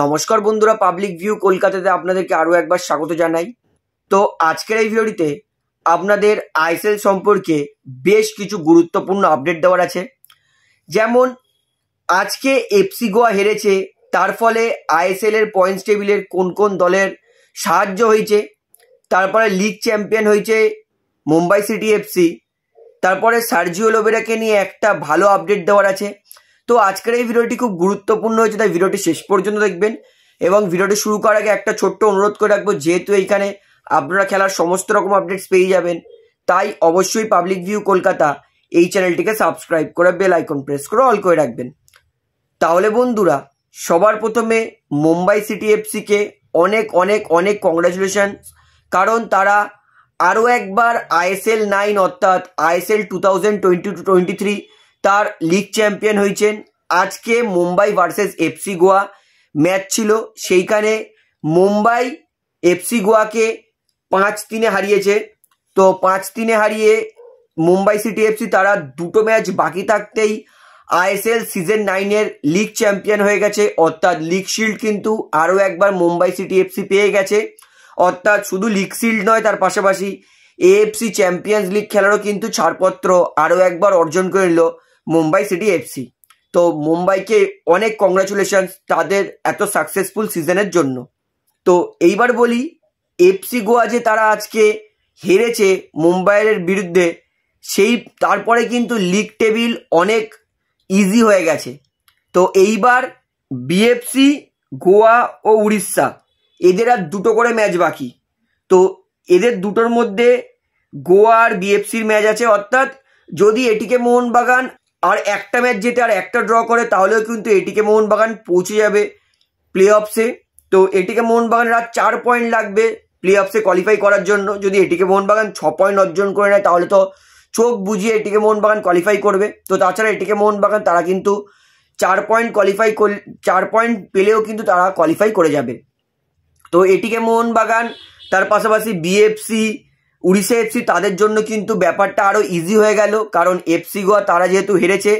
নমস্কার বন্ধুরা public view কলকাতাতে আপনাদেরকে আরও একবার স্বাগত জানাই তো আজকের এই ভিডিওটিতে আপনাদের আইসেল সম্পর্কে বেশ কিছু গুরুত্বপূর্ণ আপডেট দেওয়ার আছে যেমন আজকে এফসি গোয়া হেরেছে তার ফলে আইএসএল এর পয়েন্টস টেবিলের কোন কোন দলের সাহায্য হয়েছে তারপরে লিগ চ্যাম্পিয়ন হয়েছে মুম্বাই সিটি এফসি তারপরে সার্জিও লোবেরাকে নিয়ে একটা ভালো আপডেট দেওয়ার আছে তো আজকের এই ভিডিওটি খুব গুরুত্বপূর্ণ হয়েছে তাই ভিডিওটি শেষ পর্যন্ত দেখবেন এবং ভিডিওটি শুরু করার আগে একটা ছোট্ট অনুরোধ করে রাখবো যেহেতু এইখানে আপনারা খেলার সমস্ত রকম আপডেটস পেয়ে যাবেন তাই অবশ্যই পাবলিক ভিউ কলকাতা এই চ্যানেলটিকে সাবস্ক্রাইব করে বেল আইকন প্রেস করে অল করে রাখবেন তাহলে বন্ধুরা সবার প্রথমে মুম্বাই সিটি এফসিকে অনেক অনেক অনেক কংগ্রাচুলেশন কারণ তারা আরও একবার আইএসএল নাইন অর্থাৎ ISL two thousand twenty two twenty three তার লিগ চ্যাম্পিয়ন হয়েছেন আজকে Mumbai versus FC Goa match ছিল সেইখানে মুম্বাই এফসি গোয়াকে পাঁচ তিনে হারিয়েছে তো পাঁচ তিনে হারিয়ে মুম্বাই সিটি এফসি তারা দুটো ম্যাচ বাকি থাকতেই আইএসএল সিজন নাইনের লিগ চ্যাম্পিয়ন হয়ে গেছে অর্থাৎ লিগ শিল্ড কিন্তু আরও একবার মুম্বাই সিটি এফসি পেয়ে গেছে অর্থাৎ শুধু লিগ শিল্ড নয় তার পাশাপাশি এএফসি চ্যাম্পিয়ন্স লিগ খেলারও কিন্তু ছাড়পত্র আরও একবার অর্জন করে নিল মুম্বাই সিটি এফসি তো মুম্বাইকে অনেক কংগ্রাচুলেশন তাদের এত সাকসেসফুল সিজনের জন্য তো এইবার বলি এফসি গোয়া যে তারা আজকে হেরেছে মুম্বাইয়ের বিরুদ্ধে সেই তারপরে কিন্তু লিগ টেবিল অনেক ইজি হয়ে গেছে তো এইবার বিএফসি গোয়া ও উড়িষ্যা এদের আর দুটো করে ম্যাচ বাকি তো এদের দুটোর মধ্যে গোয়া আর বিএফসির ম্যাচ আছে অর্থাৎ যদি এটিকে মোহনবাগান আর একটা ম্যাচ যেতে আর একটা ড্র করে তাহলেও কিন্তু এটিকে মোহনবাগান পৌঁছে যাবে প্লে অফসে তো এটিকে মোহনবাগানের আর চার পয়েন্ট লাগবে প্লে অফসে কোয়ালিফাই করার জন্য যদি এটিকে মোহনবাগান ছ পয়েন্ট অর্জন করে নেয় তাহলে তো চোখ বুঝিয়ে এটিকে মোহনবাগান কোয়ালিফাই করবে তো তাছাড়া এটিকে মোহনবাগান তারা কিন্তু চার পয়েন্ট কোয়ালিফাই চার পয়েন্ট পেলেও কিন্তু তারা কোয়ালিফাই করে যাবে তো এটিকে মোহনবাগান তার পাশাপাশি বিএফসি উড়িষ্যা এফসি তাদের জন্য কিন্তু ব্যাপারটা আরও ইজি হয়ে গেল কারণ এফসি গোয়া তারা যেহেতু হেরেছে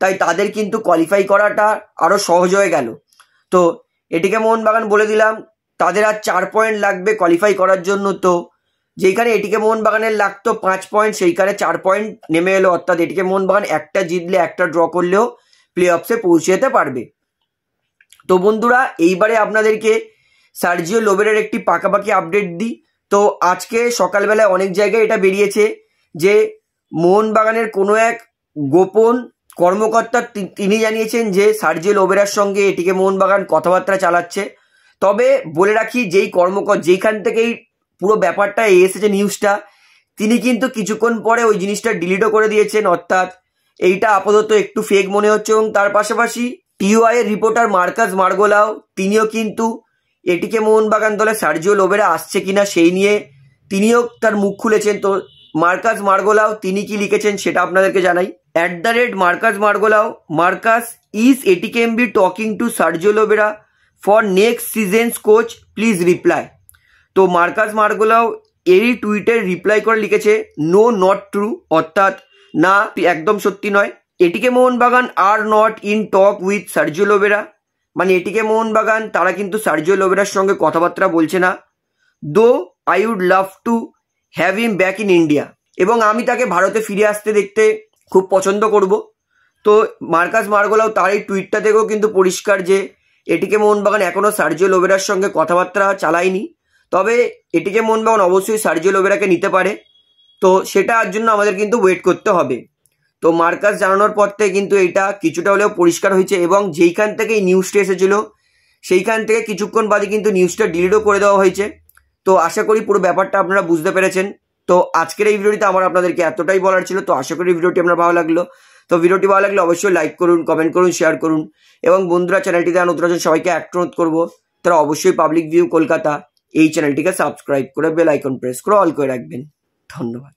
তাই তাদের কিন্তু কোয়ালিফাই করাটা আরও সহজ হয়ে গেল তো এটিকে মোহনবাগান বলে দিলাম তাদের আর চার পয়েন্ট লাগবে কোয়ালিফাই করার জন্য তো যেইখানে এটিকে মোহনবাগানের লাগতো পাঁচ পয়েন্ট সেইখানে চার পয়েন্ট নেমে এলো অর্থাৎ এটিকে মোহনবাগান একটা জিতলে একটা ড্র করলেও প্লে অফসে পৌঁছে যেতে পারবে তো বন্ধুরা এইবারে আপনাদেরকে সার্জিও লোবেরের একটি পাকাপাকি আপডেট দিই তো আজকে সকালবেলায় অনেক জায়গায় এটা বেরিয়েছে যে মোহনবাগানের কোনো এক গোপন কর্মকর্তা তিনি জানিয়েছেন যে সার্জিল ওবেরার সঙ্গে এটিকে মোহনবাগান কথাবার্তা চালাচ্ছে তবে বলে রাখি যেই কর্মক যেইখান থেকেই পুরো ব্যাপারটা এসেছে নিউজটা তিনি কিন্তু কিছুক্ষণ পরে ওই জিনিসটা ডিলিটও করে দিয়েছেন অর্থাৎ এইটা আপাতত একটু ফেক মনে হচ্ছে এবং তার পাশাপাশি টিওআই এর রিপোর্টার মার্কাস মার্গোলাও তিনিও কিন্তু এটিকে মোহনবাগান দলে সার্জিও লোবেরা আসছে কিনা সেই নিয়ে তিনিও তার মুখ খুলেছেন তো মার্কাস মার্গোলাও তিনি কি লিখেছেন সেটা আপনাদেরকে জানাই at the rate Marcus Mergulhao Marcus is এটিকেম B talking to Sergio Lobera for next seasons coach please reply তো মার্কাস মার্গোলাও এই টুইটের রিপ্লাই করে লিখেছে নো নট ট্রু অর্থাৎ না একদম সত্যি নয় এটিকে Mohun Bagan are not in talk with Sergio Lobera মানে এটিকে মোহনবাগান তারা কিন্তু সার্জিও লোবেরার সঙ্গে কথাবার্তা বলছে না though I would love to have him back in India এবং আমি তাকে ভারতে ফিরে আসতে দেখতে খুব পছন্দ করব তো মার্কাস মার্গোলাও তার এই টুইটটা থেকেও কিন্তু পরিষ্কার যে এটিকে মোহনবাগান এখনও সার্জিও লোবেরার সঙ্গে কথাবার্তা চালায়নি তবে এটিকে মোহনবাগান অবশ্যই সার্জিও লোবেরাকে নিতে পারে তো সেটা আর জন্য আমাদের কিন্তু ওয়েট করতে হবে তো মার্কাস জানানোর পর থেকে কিন্তু এটা কিছুটা হলেও পরিষ্কার হয়েছে এবং যেইখান থেকে এই নিউজটা এসেছিলো সেইখান থেকে কিছুক্ষণ বাদে কিন্তু নিউজটা ডিলিটও করে দেওয়া হয়েছে তো আশা করি পুরো ব্যাপারটা আপনারা বুঝতে পেরেছেন তো আজকের এই ভিডিওটিতে আমার আপনাদেরকে এতটাই বলার ছিল তো আশা করি ভিডিওটি আপনার ভালো লাগলো তো ভিডিওটি ভালো লাগলে অবশ্যই লাইক করুন কমেন্ট করুন শেয়ার করুন এবং বন্ধুরা চ্যানেলটিতে নতুন আছেন সবাইকে অ্যাক্ট অনুরোধ করবো তারা অবশ্যই পাবলিক ভিউ কলকাতা এই চ্যানেলটিকে সাবস্ক্রাইব করে বেল আইকন প্রেস করে অল করে রাখবেন ধন্যবাদ